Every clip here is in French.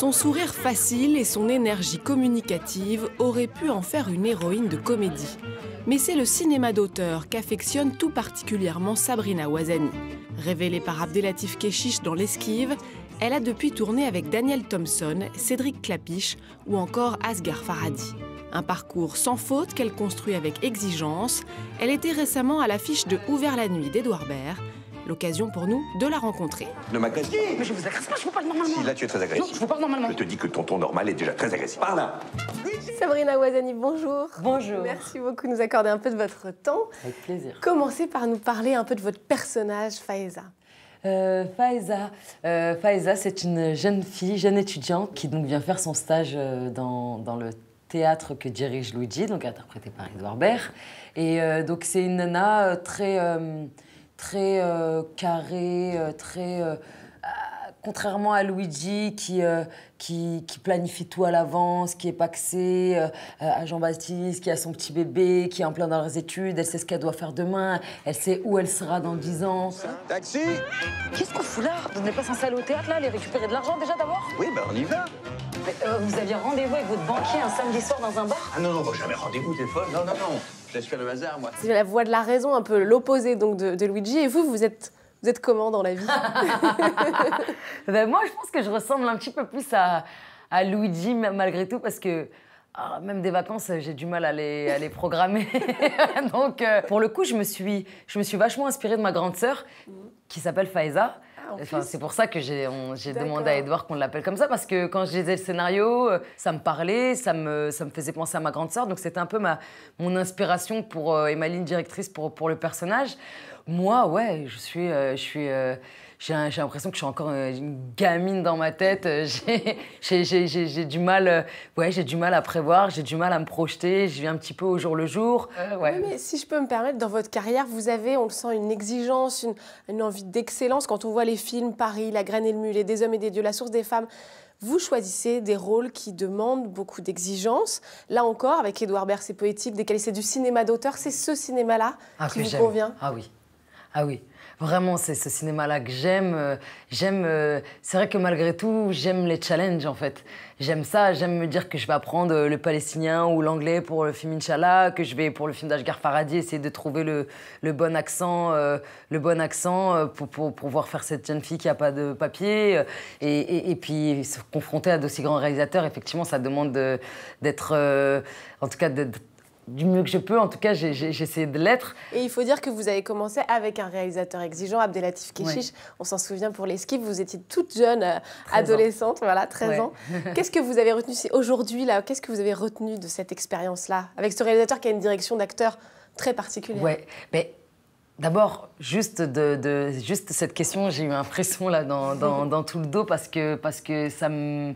Son sourire facile et son énergie communicative auraient pu en faire une héroïne de comédie. Mais c'est le cinéma d'auteur qu'affectionne tout particulièrement Sabrina Ouazani. Révélée par Abdelatif Kechiche dans L'Esquive, elle a depuis tourné avec Daniel Thompson, Cédric Clapiche ou encore Asghar Faradi. Un parcours sans faute qu'elle construit avec exigence. Elle était récemment à l'affiche de Ouvert la nuit d'Edouard Baird, L'occasion pour nous de la rencontrer. Ne m'agresse pas. Mais je vous agresse pas, je vous parle normalement. Si, là, tu es très agressif. Non, je vous parle normalement. Je te dis que ton ton normal est déjà très agressif. Par là Sabrina Ouazani, bonjour. Bonjour. Merci beaucoup de nous accorder un peu de votre temps. Avec plaisir. Commencez par nous parler un peu de votre personnage, Faeza. Euh, Faeza, euh, c'est une jeune fille, jeune étudiante qui donc vient faire son stage euh, dans, dans le théâtre que dirige Luigi, donc interprété par Edouard Baird. Et euh, donc c'est une nana très très euh, carré, euh, très... Euh, contrairement à Luigi qui, qui, planifie tout à l'avance, qui est paxé, à Jean-Baptiste qui a son petit bébé, qui est en plein dans leurs études, elle sait ce qu'elle doit faire demain, elle sait où elle sera dans 10 ans. Taxi Qu'est-ce qu'on fout là Vous n'êtes pas censé aller au théâtre là, Les récupérer de l'argent déjà d'abord Oui, ben on y va Mais, Vous aviez rendez-vous avec votre banquier un samedi soir dans un bar Ah non, non, jamais rendez-vous, téléphone, non, non, non c'est la voix de la raison, un peu l'opposé donc de, Luigi. Et vous, vous êtes vous êtes comment dans la vie ben, Moi, je pense que je ressemble un petit peu plus à, à Luigi malgré tout parce que ah, même des vacances, euh, j'ai du mal à les, les programmer. Donc, euh, pour le coup, je me, suis, je me suis vachement inspirée de ma grande sœur mm. qui s'appelle Faiza Enfin, c'est pour ça que j'ai demandé à Edouard qu'on l'appelle comme ça, parce que quand je lisais le scénario, euh, ça me parlait, ça me, ça me faisait penser à ma grande sœur. Donc c'était un peu ma, mon inspiration pour euh, ma ligne directrice, pour, pour le personnage. Moi, ouais, je suis... Euh, je suis j'ai l'impression que je suis encore euh, une gamine dans ma tête. Euh, j'ai du mal, euh, ouais, j'ai du mal à prévoir, j'ai du mal à me projeter. Je vis un petit peu au jour le jour. mais si je peux me permettre, dans votre carrière, vous avez, on le sent, une exigence, une, envie d'excellence. Quand on voit les films Paris, La Graine et le Mulet, Des hommes et des dieux, La source des femmes. Vous choisissez des rôles qui demandent beaucoup d'exigence. Là encore, avec Édouard et poétique, décalé, c'est du cinéma d'auteur. C'est ce cinéma-là ah, qui vous convient. Ah oui, ah oui. Vraiment, c'est ce cinéma-là que j'aime. Euh, j'aime. Euh, c'est vrai que malgré tout, j'aime les challenges en fait. J'aime ça. J'aime me dire que je vais apprendre euh, le palestinien ou l'anglais pour le film Inch'Allah, que je vais pour le film d'Ashgar Faradi essayer de trouver le, bon accent, le bon accent pour, pour, faire cette jeune fille qui a pas de papier. Et, puis se confronter à d'aussi grands réalisateurs, effectivement, ça demande d'être, en tout cas, d'être du mieux que je peux. En tout cas, j'ai essayé de l'être. Et il faut dire que vous avez commencé avec un réalisateur exigeant, Abdelatif Kechiche. On s'en souvient pour les skips, vous étiez toute jeune, euh, adolescente, voilà, 13 ans. Qu'est-ce que vous avez retenu aujourd'hui, là Qu'est-ce que vous avez retenu de cette expérience-là Avec ce réalisateur qui a une direction d'acteur très particulière. Ouais, mais D'abord, juste, de, juste cette question, j'ai eu un frisson là dans, dans, dans, tout le dos parce que, parce que ça me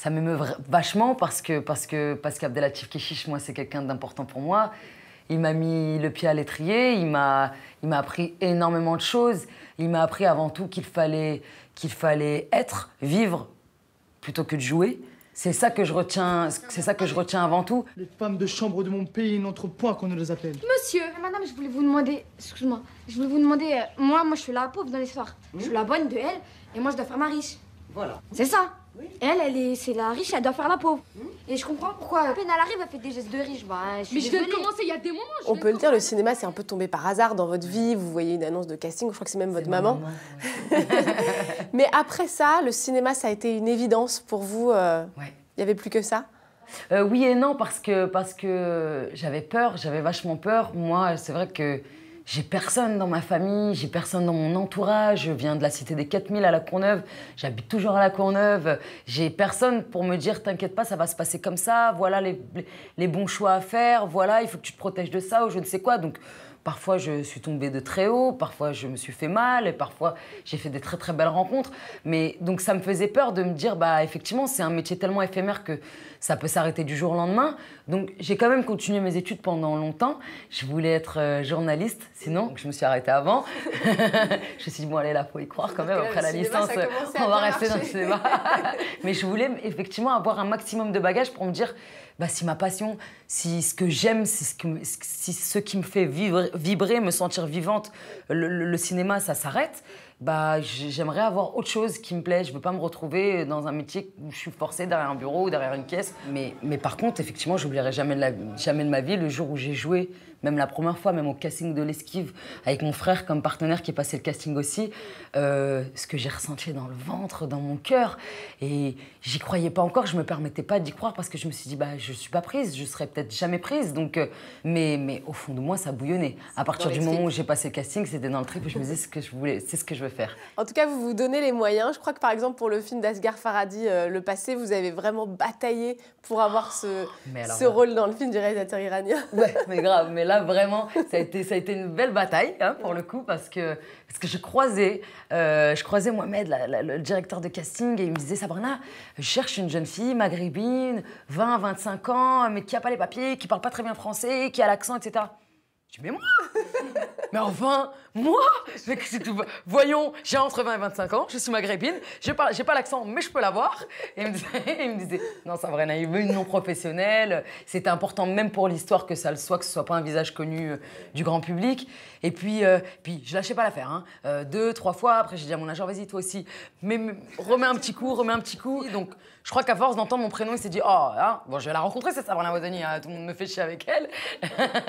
ça m'émeut vachement parce que parce que parce qu'Abdelatif Keshish, moi, c'est quelqu'un d'important pour moi. Il m'a mis le pied à l'étrier, il m'a il m'a appris énormément de choses. Il m'a appris avant tout qu'il fallait qu'il fallait être, vivre plutôt que de jouer. C'est ça que je retiens, c'est ça que je retiens avant tout. Les femmes de chambre de mon pays n'entrent point qu'on ne les appelle. Monsieur, madame, je voulais vous demander, excuse-moi, je voulais vous demander, euh, moi, moi, je suis la pauvre dans l'histoire. Je suis la bonne de elle, et moi, je dois faire ma riche. Voilà. C'est ça. Elle, elle est, c'est la riche, elle doit faire la pauvre. Hmm. Et je comprends pourquoi. À peine elle arrive, elle fait des gestes de riche. Bah, mais je viens de commencer il y a des moments. On peut le dire, le cinéma, c'est un peu tombé par hasard dans votre vie. Vous voyez une annonce de casting, je crois que c'est même votre maman. mais après ça, le cinéma, ça a été une évidence pour vous. Euh, il n'y avait plus que ça. Euh, oui et non parce que parce que j'avais peur, j'avais vachement peur. Moi, c'est vrai que j'ai personne dans ma famille, j'ai personne dans mon entourage. Je viens de la cité des 4000 à la Courneuve. J'habite toujours à la Courneuve. J'ai personne pour me dire t'inquiète pas, ça va se passer comme ça. Voilà les, bons choix à faire. Voilà, il faut que tu te protèges de ça ou je ne sais quoi. Donc parfois je suis tombée de très haut, parfois je me suis fait mal et parfois j'ai fait des très très belles rencontres. Mais donc ça me faisait peur de me dire bah effectivement c'est un métier tellement éphémère que ça peut s'arrêter du jour au lendemain. Donc j'ai quand même continué mes études pendant longtemps. Je voulais être euh, journaliste, sinon je me suis arrêtée avant. je me suis dit, bon allez là, faut y croire quand même, après la licence, on va rester dans le cinéma. Mais je voulais effectivement avoir un maximum de bagages pour me dire, bah, si ma passion, si ce que j'aime, si, ce si ce qui me fait vivre, vibrer, me sentir vivante, le cinéma, ça s'arrête bah, j'aimerais avoir autre chose qui me plaît. Je ne veux pas me retrouver dans un métier où je suis forcée derrière un bureau ou derrière une caisse. Mais, par contre, effectivement, j'oublierai jamais, jamais de ma vie le jour où j'ai joué même la première fois, même au casting de l'esquive, avec mon frère comme partenaire qui est passé le casting aussi, euh, ce que j'ai ressenti dans le ventre, dans mon cœur. Et j'y croyais pas encore, je me permettais pas d'y croire parce que je me suis dit, bah, je suis pas prise, je serai peut-être jamais prise. Donc, euh, mais, mais au fond de moi, ça bouillonnait. À partir du moment où j'ai passé le casting, c'était dans le trip je me disais, ce que je voulais, c'est ce que je veux faire. En tout cas, vous vous donnez les moyens. Je crois que par exemple, pour le film d'Asgar Faradi, euh, Le Passé, vous avez vraiment bataillé pour avoir ce, oh, ce rôle dans le film du réalisateur iranien. Ouais, mais grave, mais là, vraiment, ça a été, ça a été une belle bataille, hein, pour le coup, parce que, parce que je croisais, euh, je croisais Mohamed, le directeur de casting, et il me disait, Sabrina, je cherche une jeune fille maghrébine, 20, 25 ans, mais qui a pas les papiers, qui parle pas très bien français, qui a l'accent, etc. Je dis, mais moi Mais enfin, moi tout... Voyons, j'ai entre 20 et 25 ans, je suis maghrébine, j'ai pas, j'ai pas l'accent, mais je peux l'avoir. Et il me disait, non, ça vrai, veut une non professionnelle, c'était important même pour l'histoire que ça le soit, que ce soit pas un visage connu euh, du grand public. Et puis, euh, puis je lâchais pas l'affaire. Hein. Euh, deux, trois fois, après j'ai dit à mon agent, vas-y, toi aussi, mais, remets un petit coup, remets un petit coup. donc, je crois qu'à force d'entendre mon prénom, il s'est dit, oh, hein, bon, je vais la rencontrer, c'est Sabrina Wazani, hein, tout le monde me fait chier avec elle.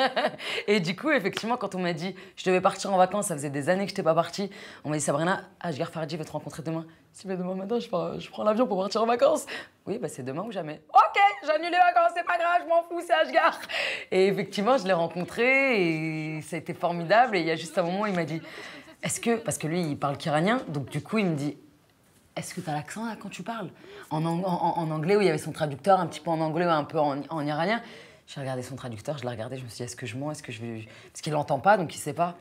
et du du coup, effectivement, quand on m'a dit je devais partir en vacances, ça faisait des années que je n'étais pas partie, on m'a dit Sabrina, Ashgar Fardi veut te rencontrer demain. Si demain matin, je prends, l'avion pour partir en vacances. Oui, bah c'est demain ou jamais. Ok, j'annule les vacances, c'est pas grave, je m'en fous, c'est Ashgar. Et effectivement, je l'ai rencontré et ça a été formidable. Et il y a juste un moment, il m'a dit Est-ce que. Parce que lui, il parle qu'iranien, donc du coup, il me dit est-ce que tu as l'accent là quand tu parles en, anglais, où il y avait son traducteur, un petit peu en anglais, un peu en iranien. J'ai regardé son traducteur, je l'ai regardé, je me suis dit, est-ce que je mens Est-ce que je Parce qu'il l'entend pas, donc il ne sait pas.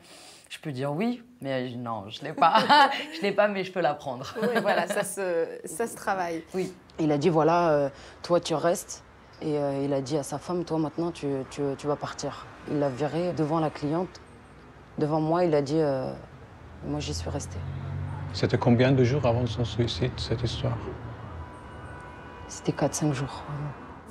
Je peux dire oui, mais non, je l'ai pas. je l'ai pas, mais je peux l'apprendre. oui, voilà, ça se, ça se travaille. Oui. Il a dit, voilà, euh, toi, tu restes. Et euh, il a dit à sa femme, toi, maintenant, tu, tu, tu vas partir. Il l'a viré devant la cliente. Devant moi, il a dit, euh, moi, j'y suis restée. C'était combien de jours avant son suicide, cette histoire C'était 4-5 jours.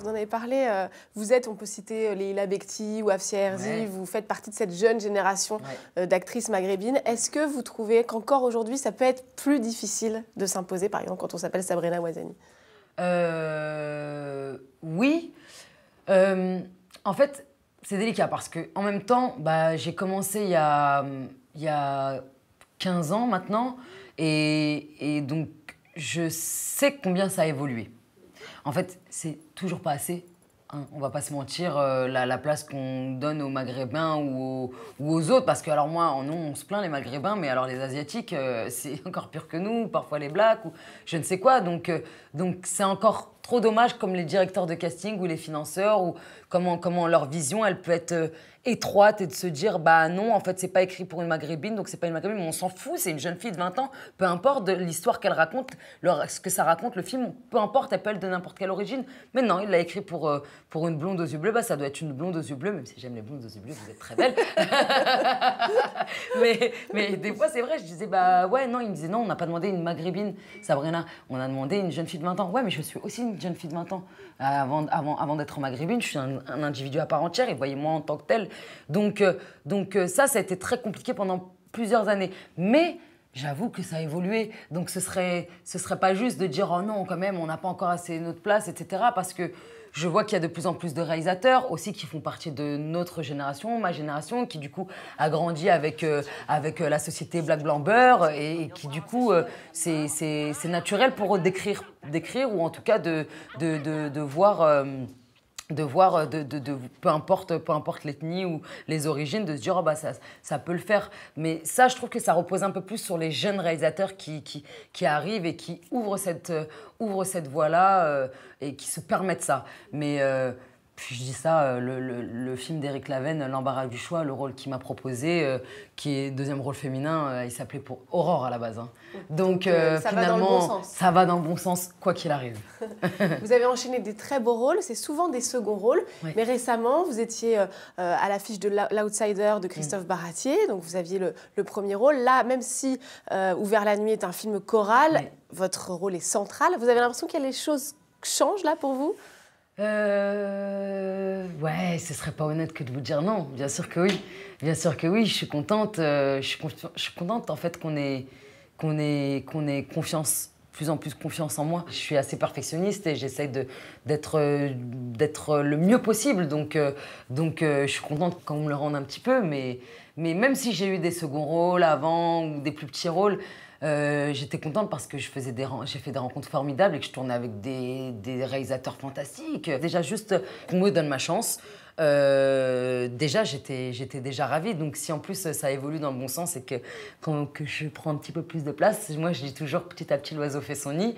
Vous en avez parlé, euh, vous êtes, on peut citer euh, Leila Bekti ou Afsia Herzi, vous faites partie de cette jeune génération euh, d'actrices maghrébines. Est-ce que vous trouvez qu'encore aujourd'hui, ça peut être plus difficile de s'imposer, par exemple, quand on s'appelle Sabrina Ouazani Oui. en fait, c'est délicat parce que en même temps, bah, j'ai commencé il y, a, il 15 ans maintenant, et donc je sais combien ça a évolué. En fait, c'est toujours pas assez. Hein. On va pas se mentir, euh, la, place qu'on donne aux Maghrébins ou aux, autres, parce que alors moi, on, on se plaint les Maghrébins, mais alors les Asiatiques, euh, c'est encore pire que nous, parfois les Blacks, ou je ne sais quoi. Donc, euh, donc c'est encore trop dommage comme les directeurs de casting ou les financeurs ou comment, comment leur vision elle peut être euh, étroite et de se dire bah non en fait c'est pas écrit pour une maghrébine donc c'est pas une maghrébine mais on s'en fout c'est une jeune fille de 20 ans peu importe l'histoire qu'elle raconte ce que ça raconte le film peu importe elle peut être de n'importe quelle origine mais non il l'a écrit pour, euh, pour une blonde aux yeux bleus bah ça doit être une blonde aux yeux bleus même si j'aime les blondes aux yeux bleus vous êtes très belles mais, mais des fois c'est vrai je disais bah ouais non il me disait non on n'a pas demandé une maghrébine Sabrina on a demandé une jeune fille de 20 ans ouais mais je suis aussi une une jeune fille de 20 ans. Euh, avant, avant, avant d'être maghrébine, je suis un, individu à part entière et voyez-moi en tant que tel. Donc, euh, donc euh, ça, ça a été très compliqué pendant plusieurs années. Mais J'avoue que ça a évolué. Donc ce serait, ce serait pas juste de dire oh non, quand même, on n'a pas encore assez notre place, etc. Parce que je vois qu'il y a de plus en plus de réalisateurs aussi qui font partie de notre génération, ma génération, qui du coup a grandi avec, euh, avec euh, la société Black Blamber et, et, qui du coup, euh, c'est naturel pour eux d'écrire, d'écrire ou en tout cas de, de, de, de voir de voir, euh, de, peu importe, peu importe l'ethnie ou les origines, de se dire oh, bah, ça, peut le faire. Mais ça, je trouve que ça repose un peu plus sur les jeunes réalisateurs qui, qui, qui arrivent et qui ouvrent cette, euh, ouvrent cette voie-là euh, et qui se permettent ça. Mais je dis ça, euh, le, film d'Éric Laven, L'embarras du choix, le rôle qu'il m'a proposé, euh, qui est deuxième rôle féminin, euh, il s'appelait pour Aurore à la base. Hein. Donc, ça finalement, va dans le bon sens. ça va dans le bon sens, quoi qu'il arrive. vous avez enchaîné des très beaux rôles, c'est souvent des seconds rôles, mais récemment, vous étiez à l'affiche de L'Outsider de Christophe mm. Baratier, donc vous aviez le, premier rôle. Là, même si Ouvert la nuit est un film choral, votre rôle est central, vous avez l'impression qu'il y a les choses changent là pour vous euh, Ouais, ce serait pas honnête que de vous dire non. Bien sûr que oui. Bien sûr que oui, je suis contente. Euh, je, suis je, suis contente en fait qu'on ait, qu'on est qu'on ait confiance plus en plus confiance en moi. Je suis assez perfectionniste et j'essaie euh, d'être le mieux possible. Donc, euh, donc je suis contente quand on me le rende un petit peu. Mais, mais même si j'ai eu des seconds rôles avant ou des plus petits rôles, euh, j'étais contente parce que je faisais des, j'ai fait des rencontres formidables et que je tournais avec des, des réalisateurs fantastiques. Déjà, juste qu'on me donne ma chance. Euh, déjà, j'étais déjà ravie. Donc, si en plus ça évolue dans le bon sens et que, quand, que je prends un petit peu plus de place, moi je dis toujours petit à petit l'oiseau fait son nid.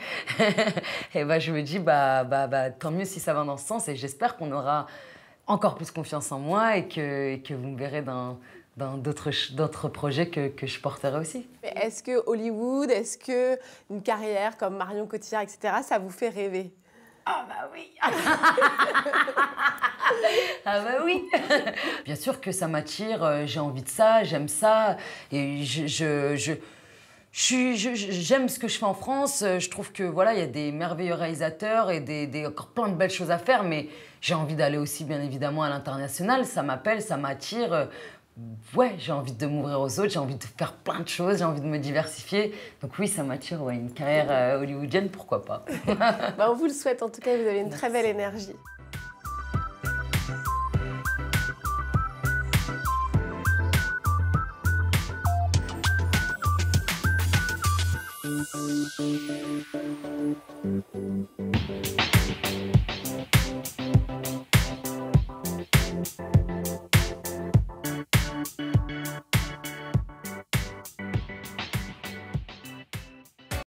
et ben je me dis, bah, bah, bah, tant mieux si ça va dans ce sens. Et j'espère qu'on aura encore plus confiance en moi et que, que vous me verrez dans ben, dans d'autres projets que, que, je porterai aussi. Est-ce que Hollywood, est-ce que une carrière comme Marion Cotillard, etc., ça vous fait rêver Ah bah oui Ah bah oui Bien sûr que ça m'attire, euh, j'ai envie de ça, j'aime ça, et je... je, je j'aime ce que je fais en France. Euh, je trouve que voilà, il y a des merveilleux réalisateurs et des, des, encore plein de belles choses à faire. Mais j'ai envie d'aller aussi, bien évidemment, à l'international. Ça m'appelle, ça m'attire. Euh, ouais, j'ai envie de m'ouvrir aux autres, j'ai envie de faire plein de choses, j'ai envie de me diversifier. Donc oui, ça m'attire ouais, une carrière euh, hollywoodienne, pourquoi pas. ben, on vous le souhaite en tout cas, vous avez une très belle énergie.